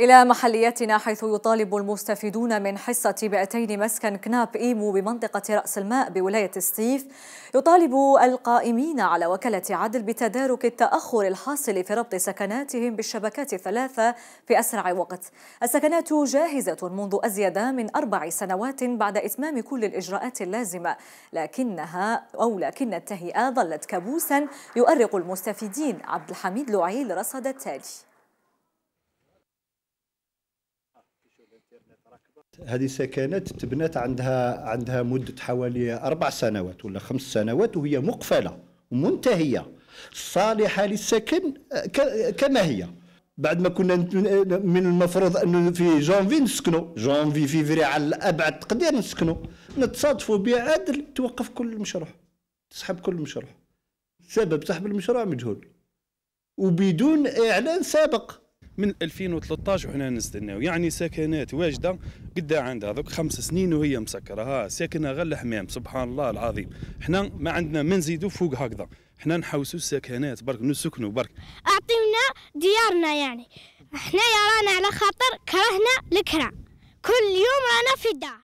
إلى محليتنا حيث يطالب المستفيدون من حصة بئتين مسكن كناب إيمو بمنطقة رأس الماء بولاية السيف يطالب القائمين على وكالة عدل بتدارك التأخر الحاصل في ربط سكناتهم بالشبكات الثلاثة في أسرع وقت السكنات جاهزة منذ أزيد من أربع سنوات بعد إتمام كل الإجراءات اللازمة لكنها أو لكن التهيئة ظلت كابوسا يؤرق المستفيدين عبد الحميد لعيل رصد التالي هذه سكنات تبنات عندها عندها مده حوالي اربع سنوات ولا خمس سنوات وهي مقفله ومنتهيه صالحه للسكن آه، كما هي بعد ما كنا من المفروض انه في جانفي نسكنوا جانفي فيفري على الابعد تقدير نسكنوا نتصادفوا بعدل توقف كل المشروع تسحب كل المشروع سبب سحب المشروع مجهول وبدون اعلان سابق من 2013 وحنا نستناو يعني سكنات واجده قد عندها دوك خمس سنين وهي مسكره ها ساكنه غير الحمام سبحان الله العظيم حنا ما عندنا ما نزيدو فوق هكذا حنا نحوسوا السكنات برك نسكنوا برك اعطينا ديارنا يعني حنايا رانا على خاطر كرهنا الكرا كل يوم رانا في الدار